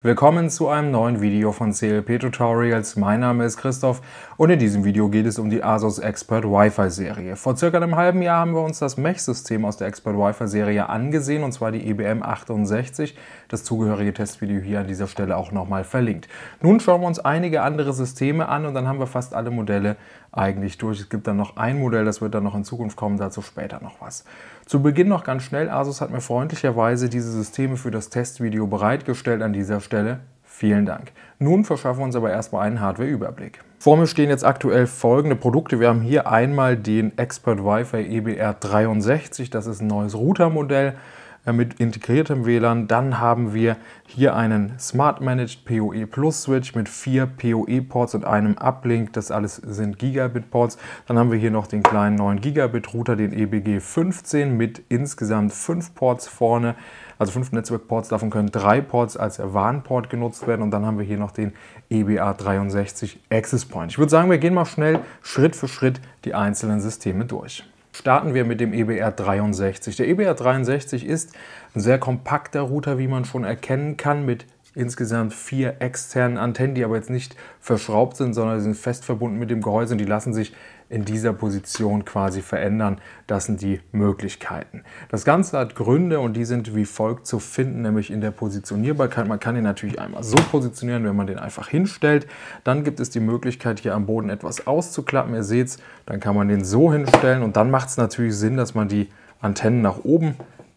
Willkommen zu einem neuen Video von CLP Tutorials. Mein Name ist Christoph und in diesem Video geht es um die ASUS Expert Wi-Fi Serie. Vor circa einem halben Jahr haben wir uns das Mech-System aus der Expert Wi-Fi Serie angesehen und zwar die EBM 68. Das zugehörige Testvideo hier an dieser Stelle auch nochmal verlinkt. Nun schauen wir uns einige andere Systeme an und dann haben wir fast alle Modelle eigentlich durch. Es gibt dann noch ein Modell, das wird dann noch in Zukunft kommen, dazu später noch was. Zu Beginn noch ganz schnell, Asus hat mir freundlicherweise diese Systeme für das Testvideo bereitgestellt an dieser Stelle. Vielen Dank. Nun verschaffen wir uns aber erstmal einen Hardware-Überblick. Vor mir stehen jetzt aktuell folgende Produkte. Wir haben hier einmal den Expert Wi-Fi EBR63, das ist ein neues Routermodell. Äh, mit integriertem WLAN. Dann haben wir hier einen Smart Managed PoE Plus Switch mit vier PoE Ports und einem Uplink. Das alles sind Gigabit Ports. Dann haben wir hier noch den kleinen neuen Gigabit Router, den EBG 15 mit insgesamt fünf Ports vorne. Also fünf Netzwerk Ports. davon können drei Ports als Warnport genutzt werden. Und dann haben wir hier noch den EBA 63 Access Point. Ich würde sagen, wir gehen mal schnell Schritt für Schritt die einzelnen Systeme durch starten wir mit dem EBR 63. Der EBR 63 ist ein sehr kompakter Router, wie man schon erkennen kann, mit insgesamt vier externen Antennen, die aber jetzt nicht verschraubt sind, sondern sind fest verbunden mit dem Gehäuse und die lassen sich in dieser Position quasi verändern. Das sind die Möglichkeiten. Das Ganze hat Gründe und die sind wie folgt zu finden, nämlich in der Positionierbarkeit. Man kann ihn natürlich einmal so positionieren, wenn man den einfach hinstellt. Dann gibt es die Möglichkeit, hier am Boden etwas auszuklappen. Ihr seht es, dann kann man den so hinstellen und dann macht es natürlich Sinn, dass man die Antennen nach oben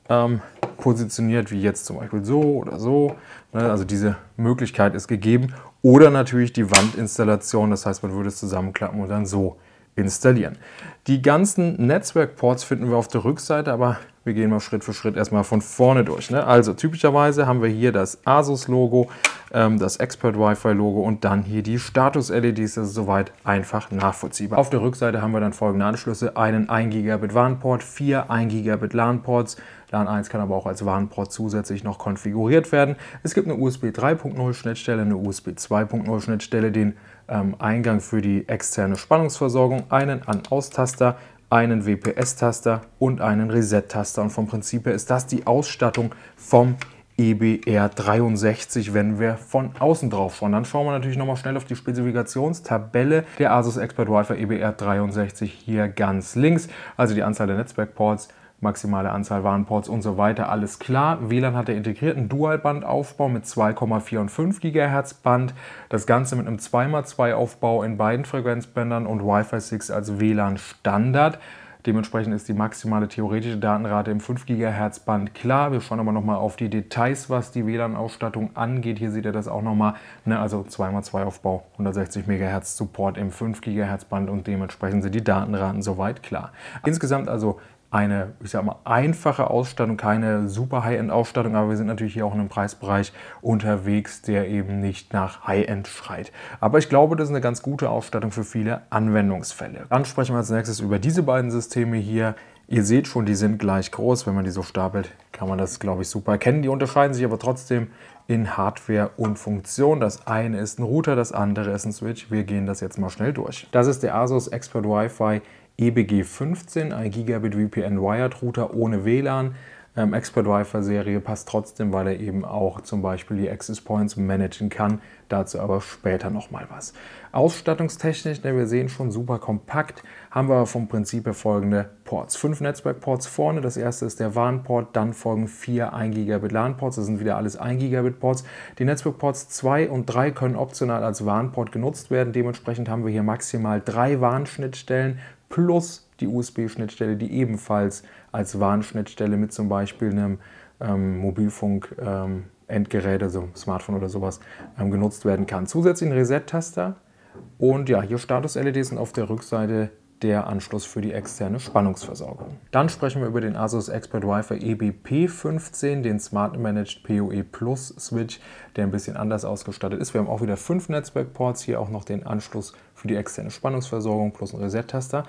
ähm, positioniert, wie jetzt zum Beispiel so oder so. Ne, also diese Möglichkeit ist gegeben. Oder natürlich die Wandinstallation, das heißt, man würde es zusammenklappen und dann so installieren. Die ganzen Netzwerkports finden wir auf der Rückseite, aber wir gehen mal Schritt für Schritt erstmal von vorne durch. Ne? Also typischerweise haben wir hier das Asus-Logo, ähm, das Expert Wi-Fi-Logo und dann hier die Status-LEDs. Das ist soweit einfach nachvollziehbar. Auf der Rückseite haben wir dann folgende Anschlüsse. Einen 1 Gigabit WAN-Port, vier 1 Gigabit LAN-Ports. LAN 1 kann aber auch als WAN-Port zusätzlich noch konfiguriert werden. Es gibt eine USB 3.0 Schnittstelle, eine USB 2.0 Schnittstelle, den ähm, Eingang für die externe Spannungsversorgung, einen An-Aus-Taster, einen WPS-Taster und einen Reset-Taster. Und vom Prinzip her ist das die Ausstattung vom EBR 63, wenn wir von außen drauf schauen. Dann schauen wir natürlich nochmal schnell auf die Spezifikationstabelle der Asus Expert Wi-Fi EBR 63 hier ganz links. Also die Anzahl der Netzwerkports, ports maximale Anzahl Warnports und so weiter, alles klar. WLAN hat der integrierten Dualbandaufbau mit 2,4 und 5 GHz Band, das Ganze mit einem 2x2 Aufbau in beiden Frequenzbändern und Wi-Fi 6 als WLAN Standard. Dementsprechend ist die maximale theoretische Datenrate im 5 GHz Band klar. Wir schauen aber nochmal auf die Details, was die WLAN-Ausstattung angeht. Hier seht ihr das auch nochmal. Ne, also 2x2 Aufbau, 160 MHz Support im 5 GHz Band und dementsprechend sind die Datenraten soweit klar. Insgesamt also eine, ich sag mal, einfache Ausstattung, keine super High-End-Ausstattung, aber wir sind natürlich hier auch in einem Preisbereich unterwegs, der eben nicht nach High-End schreit. Aber ich glaube, das ist eine ganz gute Ausstattung für viele Anwendungsfälle. Dann sprechen wir als nächstes über diese beiden Systeme hier. Ihr seht schon, die sind gleich groß. Wenn man die so stapelt, kann man das, glaube ich, super erkennen. Die unterscheiden sich aber trotzdem in Hardware und Funktion. Das eine ist ein Router, das andere ist ein Switch. Wir gehen das jetzt mal schnell durch. Das ist der Asus Expert Wi-Fi EBG15, ein Gigabit VPN Wired Router ohne WLAN. Ähm, Expert Wi-Fi Serie passt trotzdem, weil er eben auch zum Beispiel die Access Points managen kann. Dazu aber später nochmal was. Ausstattungstechnisch, ne, wir sehen schon super kompakt, haben wir vom Prinzip her folgende Ports. Fünf Netzwerkports vorne, das erste ist der WAN-Port, dann folgen vier 1 Gigabit LAN-Ports, das sind wieder alles 1 Gigabit Ports. Die Netzwerkports 2 und 3 können optional als WAN-Port genutzt werden, dementsprechend haben wir hier maximal drei WAN-Schnittstellen plus die USB-Schnittstelle, die ebenfalls als Warnschnittstelle mit zum Beispiel einem ähm, Mobilfunk ähm, Endgerät, also Smartphone oder sowas, ähm, genutzt werden kann. Zusätzlich ein Reset-Taster und ja, hier Status-LEDs und auf der Rückseite der Anschluss für die externe Spannungsversorgung. Dann sprechen wir über den Asus Expert Wi-Fi EBP15, den Smart Managed PoE Plus Switch, der ein bisschen anders ausgestattet ist. Wir haben auch wieder fünf Netzwerkports, hier auch noch den Anschluss für die externe Spannungsversorgung plus einen Reset-Taster.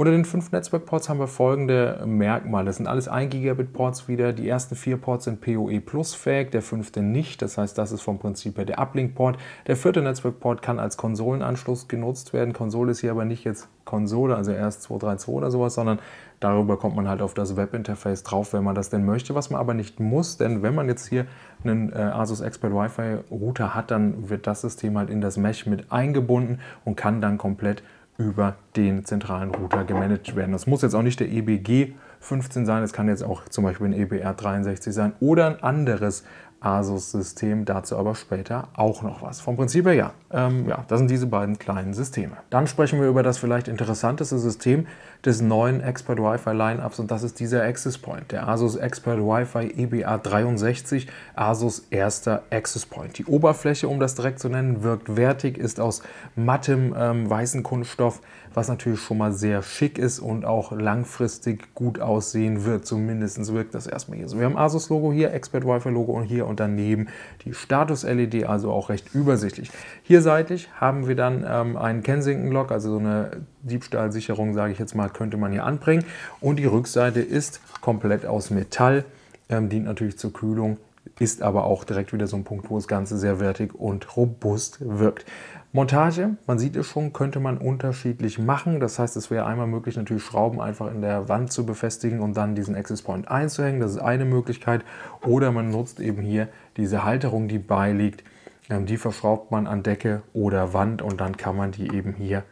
Unter den fünf Netzwerkports haben wir folgende Merkmale. Das sind alles 1 Gigabit Ports wieder. Die ersten vier Ports sind PoE Plus fähig, der fünfte nicht. Das heißt, das ist vom Prinzip her der Uplink Port. Der vierte Netzwerkport kann als Konsolenanschluss genutzt werden. Konsole ist hier aber nicht jetzt Konsole, also erst 232 oder sowas, sondern darüber kommt man halt auf das Webinterface drauf, wenn man das denn möchte, was man aber nicht muss, denn wenn man jetzt hier einen äh, Asus Expert Wi-Fi Router hat, dann wird das System halt in das Mesh mit eingebunden und kann dann komplett über den zentralen Router gemanagt werden. Das muss jetzt auch nicht der EBG 15 sein, es kann jetzt auch zum Beispiel ein EBR 63 sein oder ein anderes Asus-System, dazu aber später auch noch was. Vom Prinzip her ja. Ähm, ja, das sind diese beiden kleinen Systeme. Dann sprechen wir über das vielleicht interessanteste System des neuen Expert Wi-Fi Lineups und das ist dieser Access Point, der Asus Expert Wi-Fi EBA 63, Asus erster Access Point. Die Oberfläche, um das direkt zu nennen, wirkt wertig, ist aus mattem ähm, weißen Kunststoff was natürlich schon mal sehr schick ist und auch langfristig gut aussehen wird. Zumindest wirkt das erstmal hier so. Wir haben Asus-Logo hier, Expert Wi-Fi-Logo und hier und daneben die Status-LED, also auch recht übersichtlich. Hier seitlich haben wir dann ähm, einen Kensington-Lock, also so eine Diebstahlsicherung, sage ich jetzt mal, könnte man hier anbringen. Und die Rückseite ist komplett aus Metall, ähm, dient natürlich zur Kühlung ist aber auch direkt wieder so ein Punkt, wo das Ganze sehr wertig und robust wirkt. Montage, man sieht es schon, könnte man unterschiedlich machen. Das heißt, es wäre einmal möglich, natürlich Schrauben einfach in der Wand zu befestigen und dann diesen Access Point einzuhängen. Das ist eine Möglichkeit. Oder man nutzt eben hier diese Halterung, die beiliegt. Ähm, die verschraubt man an Decke oder Wand und dann kann man die eben hier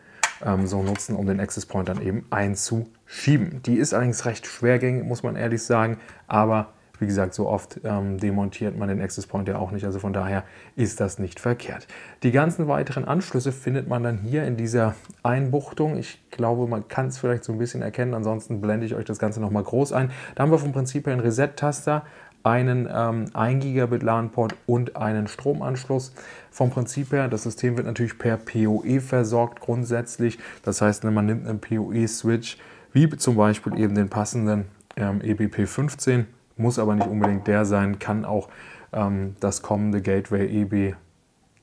ähm, so nutzen, um den Access Point dann eben einzuschieben. Die ist allerdings recht schwergängig, muss man ehrlich sagen, aber wie gesagt, so oft ähm, demontiert man den Access Point ja auch nicht, also von daher ist das nicht verkehrt. Die ganzen weiteren Anschlüsse findet man dann hier in dieser Einbuchtung. Ich glaube, man kann es vielleicht so ein bisschen erkennen, ansonsten blende ich euch das Ganze nochmal groß ein. Da haben wir vom Prinzip her einen Reset-Taster, einen ähm, 1 Gigabit LAN-Port und einen Stromanschluss. Vom Prinzip her, das System wird natürlich per PoE versorgt grundsätzlich. Das heißt, man nimmt einen PoE-Switch, wie zum Beispiel eben den passenden ähm, EBP15 muss aber nicht unbedingt der sein, kann auch ähm, das kommende Gateway EB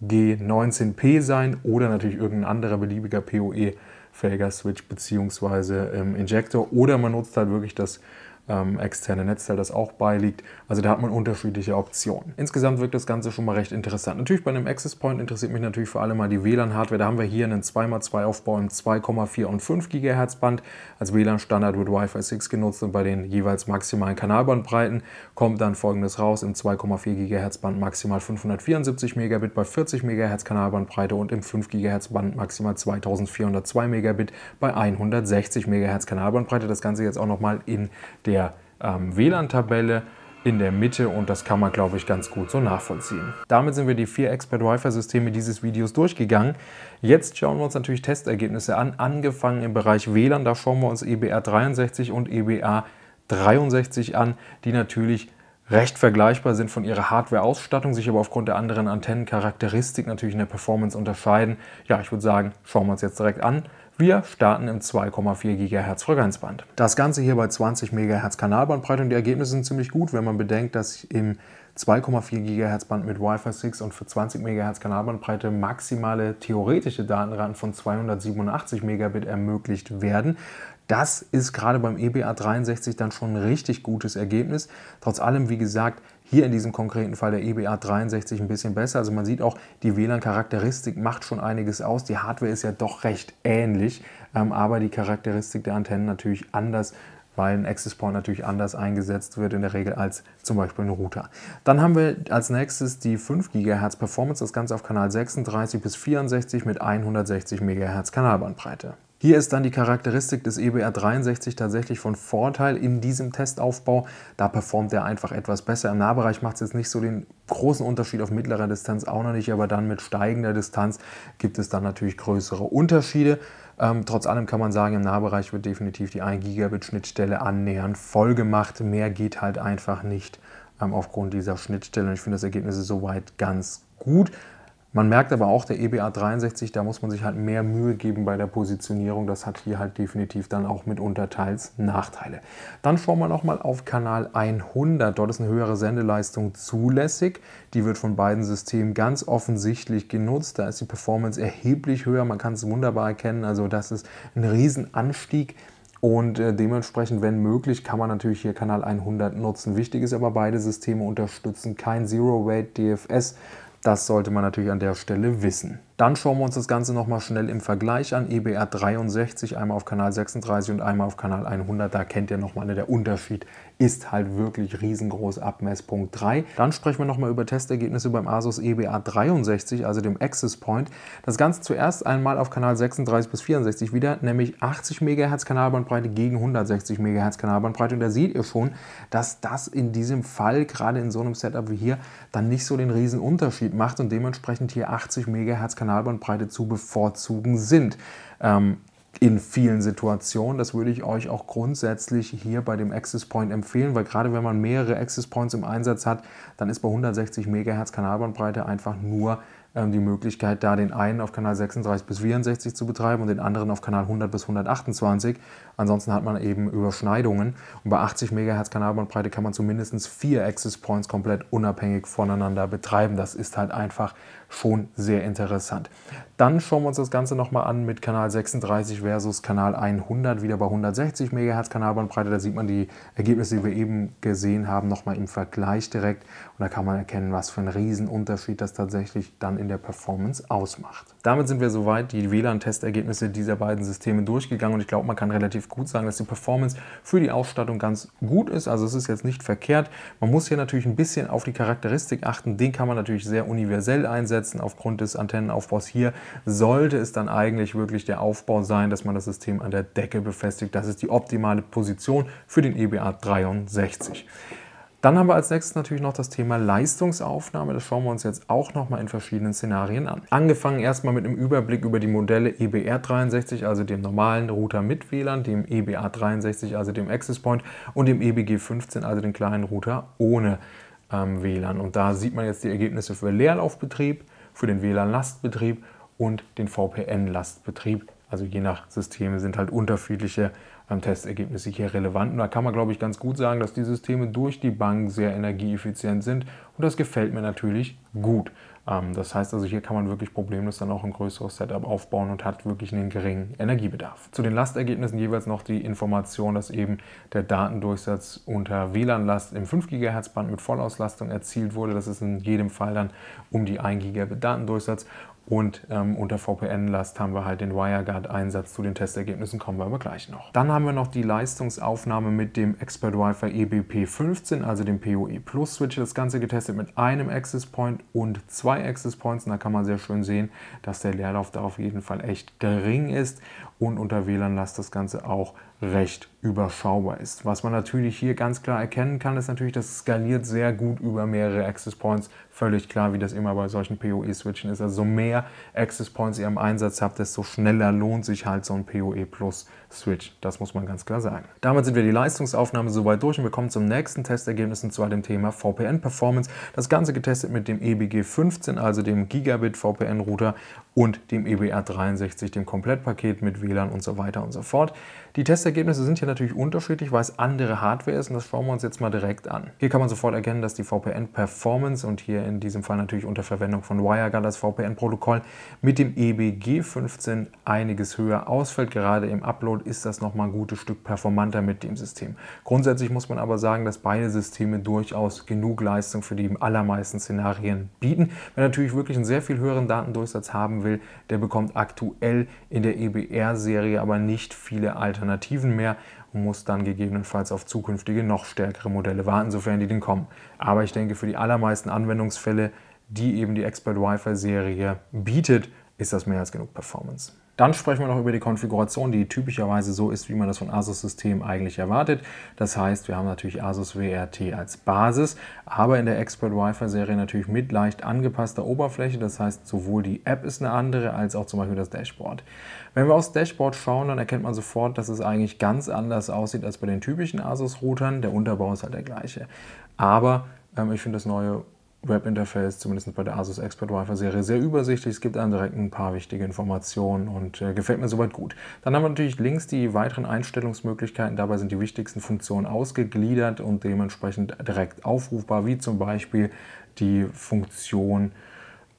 G19P sein oder natürlich irgendein anderer beliebiger poe felger Switch bzw. ähm, Injector oder man nutzt halt wirklich das ähm, externe Netzteil, das auch beiliegt. Also da hat man unterschiedliche Optionen. Insgesamt wirkt das Ganze schon mal recht interessant. Natürlich bei einem Access Point interessiert mich natürlich vor allem mal die WLAN-Hardware. Da haben wir hier einen 2x2 Aufbau im 2,4 und 5 GHz Band. Als WLAN-Standard wird Wi-Fi 6 genutzt und bei den jeweils maximalen Kanalbandbreiten kommt dann folgendes raus. Im 2,4 GHz Band maximal 574 Megabit bei 40 MHz Kanalbandbreite und im 5 GHz Band maximal 2402 Megabit bei 160 MHz Kanalbandbreite. Das Ganze jetzt auch nochmal in der der ähm, WLAN-Tabelle in der Mitte und das kann man, glaube ich, ganz gut so nachvollziehen. Damit sind wir die vier Expert Wi-Fi-Systeme dieses Videos durchgegangen. Jetzt schauen wir uns natürlich Testergebnisse an, angefangen im Bereich WLAN. Da schauen wir uns EBR 63 und EBR 63 an, die natürlich recht vergleichbar sind von ihrer Hardware-Ausstattung, sich aber aufgrund der anderen Antennencharakteristik natürlich in der Performance unterscheiden. Ja, ich würde sagen, schauen wir uns jetzt direkt an. Wir starten im 2,4 GHz Frequenzband. Das Ganze hier bei 20 MHz Kanalbandbreite und die Ergebnisse sind ziemlich gut, wenn man bedenkt, dass im 2,4 GHz Band mit Wi-Fi 6 und für 20 MHz Kanalbandbreite maximale theoretische Datenraten von 287 Megabit ermöglicht werden. Das ist gerade beim EBA 63 dann schon ein richtig gutes Ergebnis. Trotz allem, wie gesagt, hier in diesem konkreten Fall der EBA 63 ein bisschen besser. Also man sieht auch, die WLAN-Charakteristik macht schon einiges aus. Die Hardware ist ja doch recht ähnlich, ähm, aber die Charakteristik der Antennen natürlich anders weil ein Access Point natürlich anders eingesetzt wird in der Regel als zum Beispiel ein Router. Dann haben wir als nächstes die 5 GHz Performance, das Ganze auf Kanal 36 bis 64 mit 160 MHz Kanalbandbreite. Hier ist dann die Charakteristik des EBR 63 tatsächlich von Vorteil in diesem Testaufbau. Da performt er einfach etwas besser. Im Nahbereich macht es jetzt nicht so den großen Unterschied auf mittlerer Distanz auch noch nicht, aber dann mit steigender Distanz gibt es dann natürlich größere Unterschiede. Ähm, trotz allem kann man sagen, im Nahbereich wird definitiv die 1 Gigabit Schnittstelle annähernd voll gemacht. Mehr geht halt einfach nicht ähm, aufgrund dieser Schnittstelle. Und ich finde, das Ergebnis ist soweit ganz gut. Man merkt aber auch, der EBA 63, da muss man sich halt mehr Mühe geben bei der Positionierung. Das hat hier halt definitiv dann auch mitunter teils Nachteile. Dann schauen wir nochmal auf Kanal 100. Dort ist eine höhere Sendeleistung zulässig. Die wird von beiden Systemen ganz offensichtlich genutzt. Da ist die Performance erheblich höher. Man kann es wunderbar erkennen. Also das ist ein Riesenanstieg. Und äh, dementsprechend, wenn möglich, kann man natürlich hier Kanal 100 nutzen. Wichtig ist aber, beide Systeme unterstützen kein zero weight DFS. Das sollte man natürlich an der Stelle wissen. Dann schauen wir uns das Ganze nochmal schnell im Vergleich an. EBR 63, einmal auf Kanal 36 und einmal auf Kanal 100. Da kennt ihr nochmal, ne, der Unterschied ist halt wirklich riesengroß Abmesspunkt 3. Dann sprechen wir nochmal über Testergebnisse beim Asus EBR 63, also dem Access Point. Das Ganze zuerst einmal auf Kanal 36 bis 64 wieder, nämlich 80 MHz Kanalbandbreite gegen 160 MHz Kanalbandbreite. Und da seht ihr schon, dass das in diesem Fall, gerade in so einem Setup wie hier, dann nicht so den riesen Unterschied macht und dementsprechend hier 80 MHz Kanalbandbreite Kanalbandbreite zu bevorzugen sind. Ähm, in vielen Situationen. Das würde ich euch auch grundsätzlich hier bei dem Access Point empfehlen, weil gerade wenn man mehrere Access Points im Einsatz hat, dann ist bei 160 MHz Kanalbandbreite einfach nur ähm, die Möglichkeit da, den einen auf Kanal 36 bis 64 zu betreiben und den anderen auf Kanal 100 bis 128. Ansonsten hat man eben Überschneidungen. Und bei 80 MHz Kanalbandbreite kann man zumindest vier Access Points komplett unabhängig voneinander betreiben. Das ist halt einfach schon sehr interessant. Dann schauen wir uns das Ganze nochmal an mit Kanal 36 versus Kanal 100, wieder bei 160 MHz Kanalbandbreite. Da sieht man die Ergebnisse, die wir eben gesehen haben, nochmal im Vergleich direkt. Und da kann man erkennen, was für ein Riesenunterschied das tatsächlich dann in der Performance ausmacht. Damit sind wir soweit die WLAN-Testergebnisse dieser beiden Systeme durchgegangen und ich glaube, man kann relativ relativ gut sagen, dass die Performance für die Ausstattung ganz gut ist. Also es ist jetzt nicht verkehrt. Man muss hier natürlich ein bisschen auf die Charakteristik achten. Den kann man natürlich sehr universell einsetzen aufgrund des Antennenaufbaus. Hier sollte es dann eigentlich wirklich der Aufbau sein, dass man das System an der Decke befestigt. Das ist die optimale Position für den EBA 63. Dann haben wir als nächstes natürlich noch das Thema Leistungsaufnahme. Das schauen wir uns jetzt auch nochmal in verschiedenen Szenarien an. Angefangen erstmal mit einem Überblick über die Modelle EBR63, also dem normalen Router mit WLAN, dem EBA63, also dem Access Point und dem EBG15, also dem kleinen Router ohne ähm, WLAN. Und da sieht man jetzt die Ergebnisse für Leerlaufbetrieb, für den WLAN-Lastbetrieb und den VPN-Lastbetrieb. Also je nach Systeme sind halt unterschiedliche am Testergebnis sicher relevant. Und da kann man, glaube ich, ganz gut sagen, dass die Systeme durch die Bank sehr energieeffizient sind. Und das gefällt mir natürlich gut. Ähm, das heißt also, hier kann man wirklich problemlos dann auch ein größeres Setup aufbauen und hat wirklich einen geringen Energiebedarf. Zu den Lastergebnissen jeweils noch die Information, dass eben der Datendurchsatz unter WLAN-Last im 5 GHz-Band mit Vollauslastung erzielt wurde. Das ist in jedem Fall dann um die 1 GB Datendurchsatz. Und ähm, unter VPN-Last haben wir halt den WireGuard-Einsatz. Zu den Testergebnissen kommen wir aber gleich noch. Dann haben wir noch die Leistungsaufnahme mit dem Expert Wi-Fi EBP15, also dem PoE Plus Switch. Das Ganze getestet mit einem Access Point und zwei Access Points. Und da kann man sehr schön sehen, dass der Leerlauf da auf jeden Fall echt gering ist und unter WLAN-Last das Ganze auch recht überschaubar ist. Was man natürlich hier ganz klar erkennen kann, ist natürlich, dass es skaliert sehr gut über mehrere Access Points. Völlig klar, wie das immer bei solchen PoE-Switchen ist. Also so mehr Access Points ihr im Einsatz habt, desto schneller lohnt sich halt so ein PoE Plus Switch. Das muss man ganz klar sagen. Damit sind wir die Leistungsaufnahme soweit durch und wir kommen zum nächsten Testergebnis und zwar dem Thema VPN Performance. Das Ganze getestet mit dem EBG 15, also dem Gigabit VPN Router und dem EBR 63, dem Komplettpaket mit WLAN und so weiter und so fort. Die Testergebnisse sind hier natürlich unterschiedlich, weil es andere Hardware ist und das schauen wir uns jetzt mal direkt an. Hier kann man sofort erkennen, dass die VPN Performance und hier in diesem Fall natürlich unter Verwendung von WireGuard das VPN Protokoll mit dem EBG 15 einiges höher ausfällt, gerade im Upload ist das nochmal ein gutes Stück performanter mit dem System. Grundsätzlich muss man aber sagen, dass beide Systeme durchaus genug Leistung für die allermeisten Szenarien bieten. Wer natürlich wirklich einen sehr viel höheren Datendurchsatz haben will, der bekommt aktuell in der EBR-Serie aber nicht viele Alternativen mehr und muss dann gegebenenfalls auf zukünftige noch stärkere Modelle warten, sofern die denn kommen. Aber ich denke, für die allermeisten Anwendungsfälle, die eben die Expert Wi-Fi-Serie bietet, ist das mehr als genug Performance. Dann sprechen wir noch über die Konfiguration, die typischerweise so ist, wie man das von Asus-Systemen eigentlich erwartet. Das heißt, wir haben natürlich Asus WRT als Basis, aber in der Expert Wi-Fi-Serie natürlich mit leicht angepasster Oberfläche. Das heißt, sowohl die App ist eine andere, als auch zum Beispiel das Dashboard. Wenn wir aufs Dashboard schauen, dann erkennt man sofort, dass es eigentlich ganz anders aussieht als bei den typischen Asus-Routern. Der Unterbau ist halt der gleiche. Aber ähm, ich finde das neue Webinterface, zumindest bei der Asus Expert Wi-Fi Serie, sehr übersichtlich. Es gibt einem direkt ein paar wichtige Informationen und äh, gefällt mir soweit gut. Dann haben wir natürlich links die weiteren Einstellungsmöglichkeiten. Dabei sind die wichtigsten Funktionen ausgegliedert und dementsprechend direkt aufrufbar, wie zum Beispiel die Funktion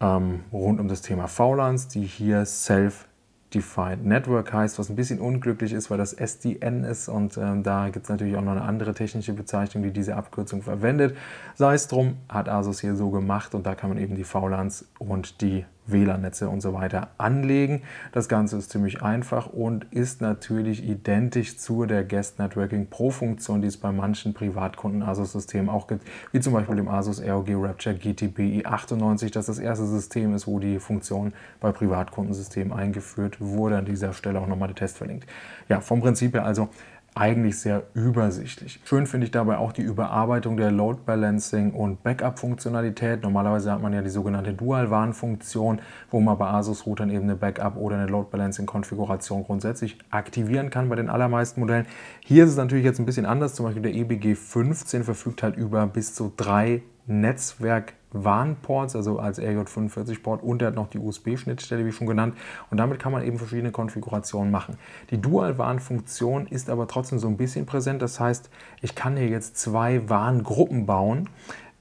ähm, rund um das Thema VLANs, die hier Self Defined Network heißt, was ein bisschen unglücklich ist, weil das SDN ist und ähm, da gibt es natürlich auch noch eine andere technische Bezeichnung, die diese Abkürzung verwendet. Sei es drum, hat ASUS hier so gemacht und da kann man eben die VLANs und die WLAN-Netze und so weiter anlegen. Das Ganze ist ziemlich einfach und ist natürlich identisch zu der Guest Networking Pro-Funktion, die es bei manchen Privatkunden Asus-Systemen auch gibt, wie zum Beispiel dem Asus ROG Rapture GTBi 98, das das erste System ist, wo die Funktion bei Privatkundensystemen eingeführt wurde. An dieser Stelle auch nochmal der Test verlinkt. Ja, vom Prinzip her also eigentlich sehr übersichtlich. Schön finde ich dabei auch die Überarbeitung der Load Balancing und Backup-Funktionalität. Normalerweise hat man ja die sogenannte Dual-Warn-Funktion, wo man bei Asus-Routern eben eine Backup- oder eine Load Balancing-Konfiguration grundsätzlich aktivieren kann bei den allermeisten Modellen. Hier ist es natürlich jetzt ein bisschen anders. Zum Beispiel der EBG 15 verfügt halt über bis zu drei Netzwerk WAN-Ports, also als RJ45-Port und er hat noch die USB-Schnittstelle, wie schon genannt. Und damit kann man eben verschiedene Konfigurationen machen. Die Dual-WAN-Funktion ist aber trotzdem so ein bisschen präsent. Das heißt, ich kann hier jetzt zwei WAN-Gruppen bauen.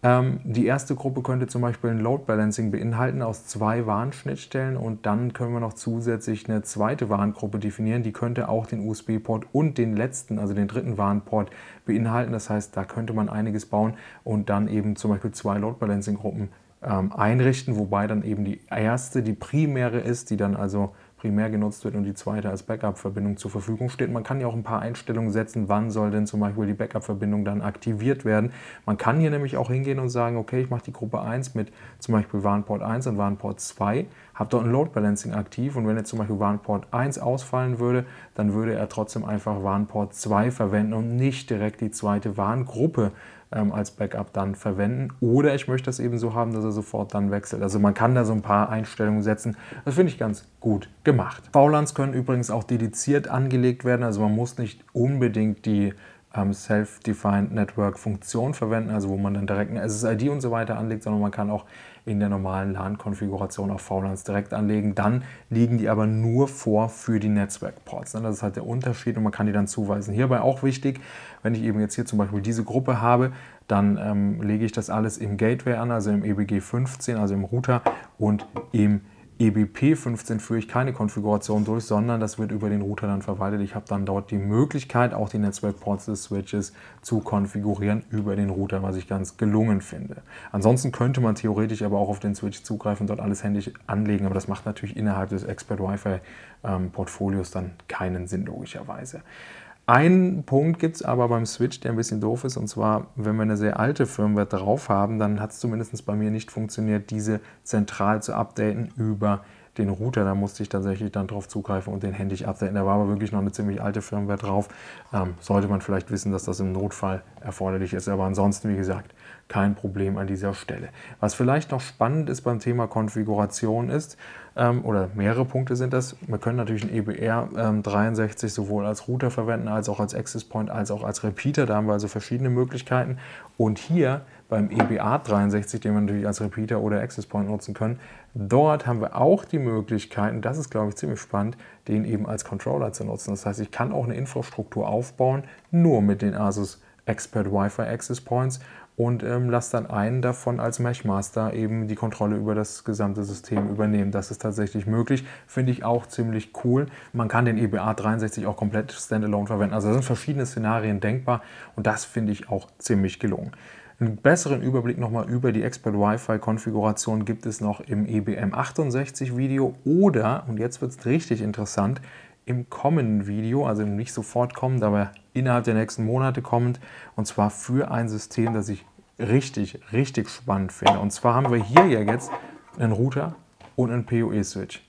Ähm, die erste Gruppe könnte zum Beispiel ein Load Balancing beinhalten aus zwei Warnschnittstellen und dann können wir noch zusätzlich eine zweite Warngruppe definieren. Die könnte auch den USB-Port und den letzten, also den dritten Warnport beinhalten. Das heißt, da könnte man einiges bauen und dann eben zum Beispiel zwei Load Balancing Gruppen ähm, einrichten, wobei dann eben die erste die primäre ist, die dann also primär genutzt wird und die zweite als Backup-Verbindung zur Verfügung steht. Man kann ja auch ein paar Einstellungen setzen, wann soll denn zum Beispiel die Backup-Verbindung dann aktiviert werden. Man kann hier nämlich auch hingehen und sagen, okay, ich mache die Gruppe 1 mit zum Beispiel Warnport 1 und Warnport 2, habe dort ein Load Balancing aktiv und wenn jetzt zum Beispiel Warnport 1 ausfallen würde, dann würde er trotzdem einfach Warnport 2 verwenden und nicht direkt die zweite Warngruppe ähm, als Backup dann verwenden. Oder ich möchte das eben so haben, dass er sofort dann wechselt. Also man kann da so ein paar Einstellungen setzen. Das finde ich ganz gut gemacht. VLANs können übrigens auch dediziert angelegt werden. Also man muss nicht unbedingt die ähm, Self-Defined Network Funktion verwenden, also wo man dann direkt eine SSID und so weiter anlegt, sondern man kann auch in der normalen LAN-Konfiguration auf VLANs direkt anlegen. Dann liegen die aber nur vor für die Netzwerkports. Ne? Das ist halt der Unterschied und man kann die dann zuweisen. Hierbei auch wichtig, wenn ich eben jetzt hier zum Beispiel diese Gruppe habe, dann ähm, lege ich das alles im Gateway an, also im EBG 15, also im Router und im EBP15 führe ich keine Konfiguration durch, sondern das wird über den Router dann verwaltet. Ich habe dann dort die Möglichkeit, auch die Netzwerkports des Switches zu konfigurieren über den Router, was ich ganz gelungen finde. Ansonsten könnte man theoretisch aber auch auf den Switch zugreifen, und dort alles händisch anlegen, aber das macht natürlich innerhalb des Expert Wi-Fi-Portfolios ähm, dann keinen Sinn, logischerweise. Ein Punkt gibt es aber beim Switch, der ein bisschen doof ist, und zwar, wenn wir eine sehr alte Firmware drauf haben, dann hat es zumindest bei mir nicht funktioniert, diese zentral zu updaten über den Router, da musste ich tatsächlich dann drauf zugreifen und den händisch absenden. Da war aber wirklich noch eine ziemlich alte Firmware drauf. Ähm, sollte man vielleicht wissen, dass das im Notfall erforderlich ist. Aber ansonsten, wie gesagt, kein Problem an dieser Stelle. Was vielleicht noch spannend ist beim Thema Konfiguration ist, ähm, oder mehrere Punkte sind das, wir können natürlich ein EBR ähm, 63 sowohl als Router verwenden, als auch als Access Point, als auch als Repeater. Da haben wir also verschiedene Möglichkeiten. Und hier beim EBA 63, den wir natürlich als Repeater oder Access Point nutzen können. Dort haben wir auch die Möglichkeit, und das ist, glaube ich, ziemlich spannend, den eben als Controller zu nutzen. Das heißt, ich kann auch eine Infrastruktur aufbauen, nur mit den Asus Expert Wi-Fi Access Points und ähm, lasse dann einen davon als Meshmaster eben die Kontrolle über das gesamte System übernehmen. Das ist tatsächlich möglich, finde ich auch ziemlich cool. Man kann den EBA 63 auch komplett standalone verwenden. Also da sind verschiedene Szenarien denkbar und das finde ich auch ziemlich gelungen. Einen besseren Überblick nochmal über die Expert Wi-Fi-Konfiguration gibt es noch im EBM 68 Video oder, und jetzt wird es richtig interessant, im kommenden Video, also nicht sofort kommend, aber innerhalb der nächsten Monate kommend, und zwar für ein System, das ich richtig, richtig spannend finde. Und zwar haben wir hier ja jetzt einen Router und einen PoE-Switch.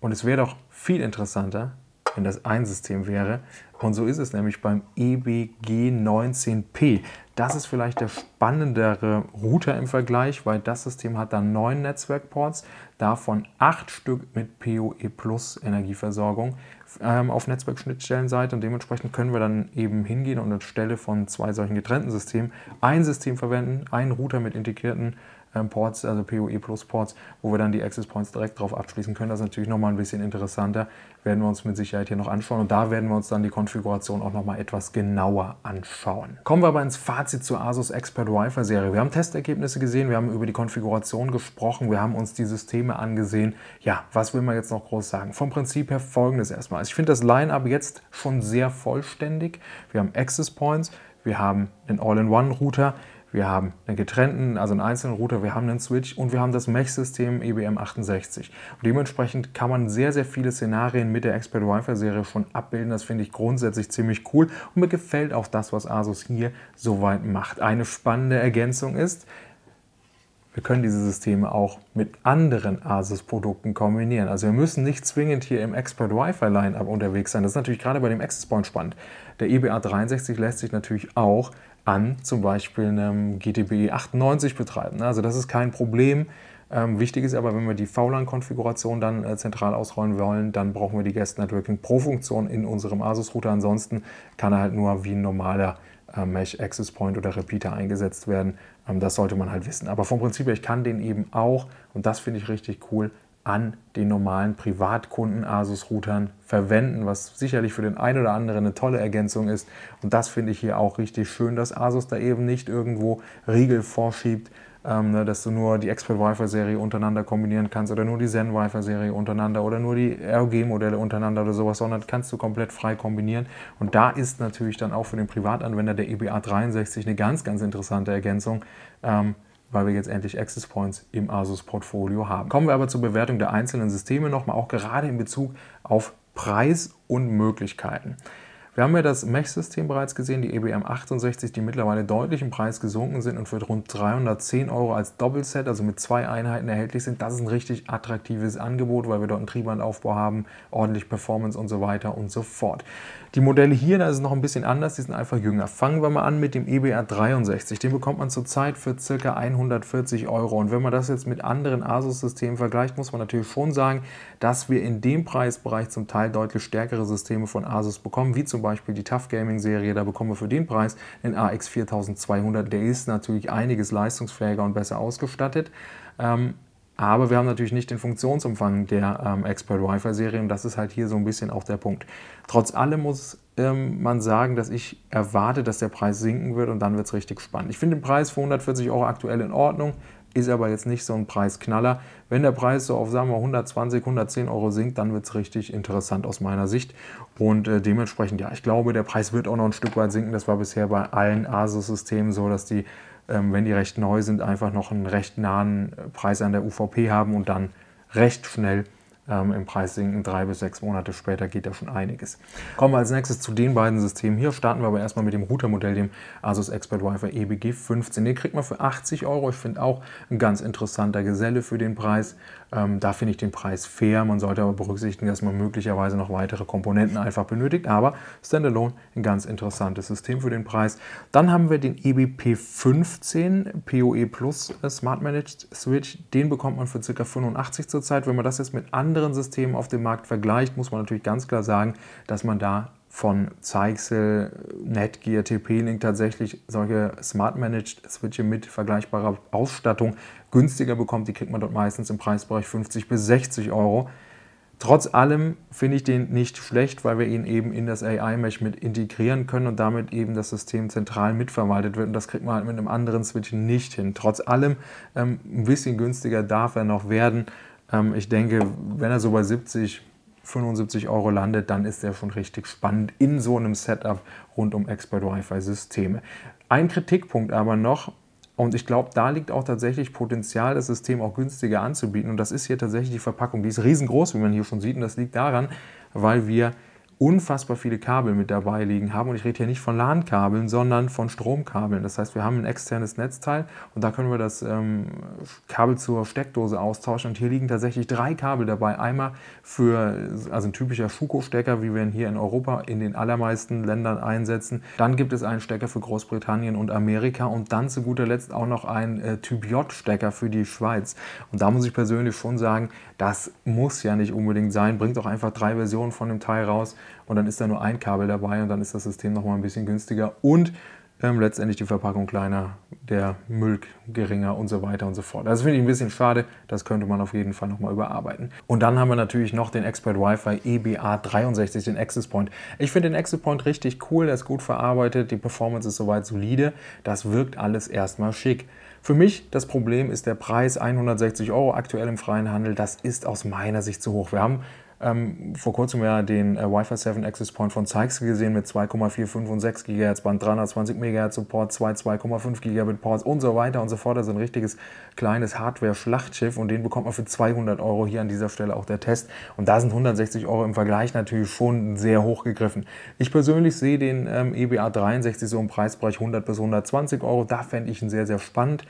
Und es wäre doch viel interessanter, wenn das ein System wäre. Und so ist es nämlich beim EBG19P. Das ist vielleicht der spannendere Router im Vergleich, weil das System hat dann neun Netzwerkports, davon acht Stück mit PoE Plus Energieversorgung ähm, auf Netzwerkschnittstellenseite und dementsprechend können wir dann eben hingehen und anstelle von zwei solchen getrennten Systemen ein System verwenden, einen Router mit integrierten ähm, Ports, also PoE Plus Ports, wo wir dann die Access Points direkt drauf abschließen können. Das ist natürlich nochmal ein bisschen interessanter, werden wir uns mit Sicherheit hier noch anschauen und da werden wir uns dann die Konfiguration auch nochmal etwas genauer anschauen. Kommen wir aber ins Fazit zur Asus Expert Wi-Fi Serie. Wir haben Testergebnisse gesehen, wir haben über die Konfiguration gesprochen, wir haben uns die Systeme angesehen. Ja, was will man jetzt noch groß sagen? Vom Prinzip her folgendes erstmal. Also ich finde das Line-Up jetzt schon sehr vollständig. Wir haben Access Points, wir haben einen All-in-One-Router, wir haben einen getrennten, also einen einzelnen Router, wir haben einen Switch und wir haben das Mech-System EBM 68. Und dementsprechend kann man sehr, sehr viele Szenarien mit der Expert Wi-Fi-Serie schon abbilden. Das finde ich grundsätzlich ziemlich cool und mir gefällt auch das, was Asus hier soweit macht. Eine spannende Ergänzung ist, wir können diese Systeme auch mit anderen Asus-Produkten kombinieren. Also wir müssen nicht zwingend hier im Expert Wi-Fi Line-Up unterwegs sein. Das ist natürlich gerade bei dem Access Point spannend. Der EBA 63 lässt sich natürlich auch an zum Beispiel einem GTB 98 betreiben. Ne? Also das ist kein Problem. Ähm, wichtig ist aber, wenn wir die VLAN-Konfiguration dann äh, zentral ausrollen wollen, dann brauchen wir die Guest Networking Pro-Funktion in unserem ASUS-Router. Ansonsten kann er halt nur wie ein normaler äh, Mesh Access Point oder Repeater eingesetzt werden. Ähm, das sollte man halt wissen. Aber vom Prinzip her, ich kann den eben auch, und das finde ich richtig cool, an den normalen Privatkunden Asus-Routern verwenden, was sicherlich für den einen oder anderen eine tolle Ergänzung ist. Und das finde ich hier auch richtig schön, dass Asus da eben nicht irgendwo Riegel vorschiebt, ähm, ne, dass du nur die Expert Wi-Fi Serie untereinander kombinieren kannst oder nur die Zen Wi-Fi Serie untereinander oder nur die ROG Modelle untereinander oder sowas, sondern kannst du komplett frei kombinieren. Und da ist natürlich dann auch für den Privatanwender der EBA 63 eine ganz, ganz interessante Ergänzung. Ähm, weil wir jetzt endlich Access Points im Asus-Portfolio haben. Kommen wir aber zur Bewertung der einzelnen Systeme nochmal, auch gerade in Bezug auf Preis und Möglichkeiten. Wir haben ja das Mech-System bereits gesehen, die EBM 68, die mittlerweile deutlich im Preis gesunken sind und für rund 310 Euro als Doppelset, also mit zwei Einheiten erhältlich sind. Das ist ein richtig attraktives Angebot, weil wir dort einen Triebandaufbau haben, ordentlich Performance und so weiter und so fort. Die Modelle hier, da ist es noch ein bisschen anders, die sind einfach jünger. Fangen wir mal an mit dem EBA 63. Den bekommt man zurzeit für ca. 140 Euro. Und wenn man das jetzt mit anderen Asus-Systemen vergleicht, muss man natürlich schon sagen, dass wir in dem Preisbereich zum Teil deutlich stärkere Systeme von Asus bekommen, wie zum Beispiel die Tough Gaming-Serie. Da bekommen wir für den Preis den AX 4200. Der ist natürlich einiges leistungsfähiger und besser ausgestattet. Ähm, aber wir haben natürlich nicht den Funktionsumfang der ähm, Expert Wi-Fi-Serie und das ist halt hier so ein bisschen auch der Punkt. Trotz allem muss ähm, man sagen, dass ich erwarte, dass der Preis sinken wird und dann wird es richtig spannend. Ich finde den Preis für 140 Euro aktuell in Ordnung, ist aber jetzt nicht so ein Preisknaller. Wenn der Preis so auf sagen wir 120, 110 Euro sinkt, dann wird es richtig interessant aus meiner Sicht. Und äh, dementsprechend, ja, ich glaube, der Preis wird auch noch ein Stück weit sinken. Das war bisher bei allen Asus-Systemen so, dass die ähm, wenn die recht neu sind, einfach noch einen recht nahen äh, Preis an der UVP haben und dann recht schnell ähm, im Preis sinken. Drei bis sechs Monate später geht da schon einiges. Kommen wir als nächstes zu den beiden Systemen hier. Starten wir aber erstmal mit dem Routermodell, dem Asus Expert Wi-Fi EBG 15. Den kriegt man für 80 Euro. Ich finde auch ein ganz interessanter Geselle für den Preis. Ähm, da finde ich den Preis fair. Man sollte aber berücksichtigen, dass man möglicherweise noch weitere Komponenten einfach benötigt. Aber Standalone ein ganz interessantes System für den Preis. Dann haben wir den EBP 15 PoE Plus äh, Smart Managed Switch. Den bekommt man für ca. 85 zurzeit. Wenn man das jetzt mit anderen anderen Systemen auf dem Markt vergleicht, muss man natürlich ganz klar sagen, dass man da von Zeichsel, Netgear, TP-Link tatsächlich solche Smart Managed Switche mit vergleichbarer Ausstattung günstiger bekommt. Die kriegt man dort meistens im Preisbereich 50 bis 60 Euro. Trotz allem finde ich den nicht schlecht, weil wir ihn eben in das AI-Mesh mit integrieren können und damit eben das System zentral mitverwaltet wird. Und das kriegt man halt mit einem anderen Switch nicht hin. Trotz allem ähm, ein bisschen günstiger darf er noch werden. Ähm, ich denke, wenn er so bei 70, 75 Euro landet, dann ist er schon richtig spannend in so einem Setup rund um Expert Wi-Fi-Systeme. Ein Kritikpunkt aber noch, und ich glaube, da liegt auch tatsächlich Potenzial, das System auch günstiger anzubieten. Und das ist hier tatsächlich die Verpackung. Die ist riesengroß, wie man hier schon sieht. Und das liegt daran, weil wir unfassbar viele Kabel mit dabei liegen haben. Und ich rede hier nicht von LAN-Kabeln, sondern von Stromkabeln. Das heißt, wir haben ein externes Netzteil und da können wir das ähm, Kabel zur Steckdose austauschen. Und hier liegen tatsächlich drei Kabel dabei. Einmal für, also ein typischer Schuko-Stecker, wie wir ihn hier in Europa in den allermeisten Ländern einsetzen. Dann gibt es einen Stecker für Großbritannien und Amerika und dann zu guter Letzt auch noch einen äh, Typ J-Stecker für die Schweiz. Und da muss ich persönlich schon sagen, das muss ja nicht unbedingt sein. Bringt auch einfach drei Versionen von dem Teil raus und dann ist da nur ein Kabel dabei und dann ist das System nochmal ein bisschen günstiger und ähm, letztendlich die Verpackung kleiner, der Müll geringer und so weiter und so fort. Das also finde ich ein bisschen schade, das könnte man auf jeden Fall nochmal überarbeiten. Und dann haben wir natürlich noch den Expert Wi-Fi EBA63, den Access Point. Ich finde den Access Point richtig cool, der ist gut verarbeitet, die Performance ist soweit solide, das wirkt alles erstmal schick. Für mich das Problem ist der Preis 160 Euro aktuell im freien Handel. Das ist aus meiner Sicht zu hoch. Wir haben ähm, vor kurzem ja den äh, Wi-Fi 7 Access Point von Zeiss gesehen mit 2,45 und 6 GHz Band, 320 MHz Support, 2 2,5 Gigabit Ports und so weiter und so fort. Das also ist ein richtiges kleines Hardware-Schlachtschiff und den bekommt man für 200 Euro hier an dieser Stelle auch der Test. Und da sind 160 Euro im Vergleich natürlich schon sehr hoch gegriffen. Ich persönlich sehe den ähm, EBA 63 so im Preisbereich 100 bis 120 Euro. Da fände ich ihn sehr, sehr spannend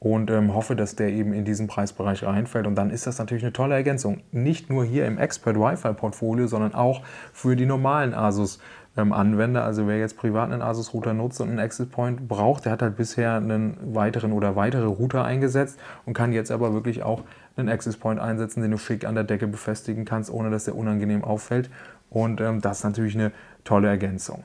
und ähm, hoffe, dass der eben in diesen Preisbereich reinfällt. Und dann ist das natürlich eine tolle Ergänzung. Nicht nur hier im Expert Wi-Fi Portfolio, sondern auch für die normalen Asus. Ähm, Anwender, also wer jetzt privat einen Asus-Router nutzt und einen Access Point braucht, der hat halt bisher einen weiteren oder weitere Router eingesetzt und kann jetzt aber wirklich auch einen Access Point einsetzen, den du schick an der Decke befestigen kannst, ohne dass der unangenehm auffällt. Und ähm, das ist natürlich eine tolle Ergänzung.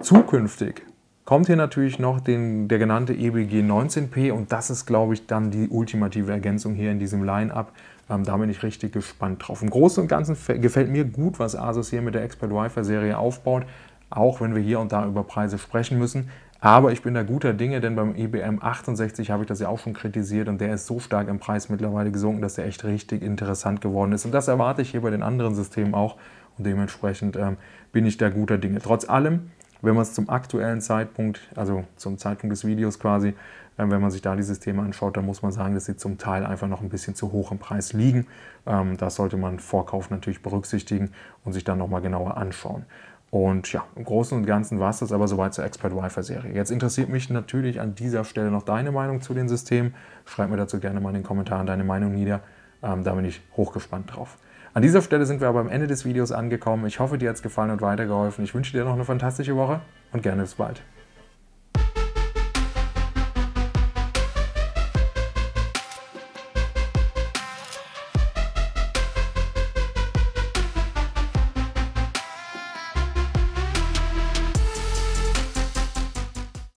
Zukünftig kommt hier natürlich noch den, der genannte EBG 19P und das ist, glaube ich, dann die ultimative Ergänzung hier in diesem Line-Up. Ähm, da bin ich richtig gespannt drauf. Im Großen und Ganzen gefällt mir gut, was Asus hier mit der Expert Wi-Fi-Serie aufbaut, auch wenn wir hier und da über Preise sprechen müssen. Aber ich bin da guter Dinge, denn beim EBM 68 habe ich das ja auch schon kritisiert und der ist so stark im Preis mittlerweile gesunken, dass der echt richtig interessant geworden ist. Und das erwarte ich hier bei den anderen Systemen auch und dementsprechend ähm, bin ich da guter Dinge. Trotz allem wenn man es zum aktuellen Zeitpunkt, also zum Zeitpunkt des Videos quasi, äh, wenn man sich da die Systeme anschaut, dann muss man sagen, dass sie zum Teil einfach noch ein bisschen zu hoch im Preis liegen. Ähm, das sollte man Vorkauf natürlich berücksichtigen und sich dann nochmal genauer anschauen. Und ja, im Großen und Ganzen war es das aber soweit zur Expert Wi-Fi-Serie. Jetzt interessiert mich natürlich an dieser Stelle noch deine Meinung zu den Systemen. Schreib mir dazu gerne mal in den Kommentaren deine Meinung nieder. Ähm, da bin ich hochgespannt drauf. An dieser Stelle sind wir aber am Ende des Videos angekommen. Ich hoffe, dir hat es gefallen und weitergeholfen. Ich wünsche dir noch eine fantastische Woche und gerne bis bald.